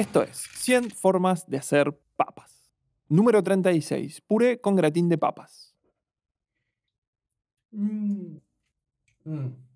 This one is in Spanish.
Esto es 100 formas de hacer papas. Número 36. Puré con gratín de papas. Mm. mm.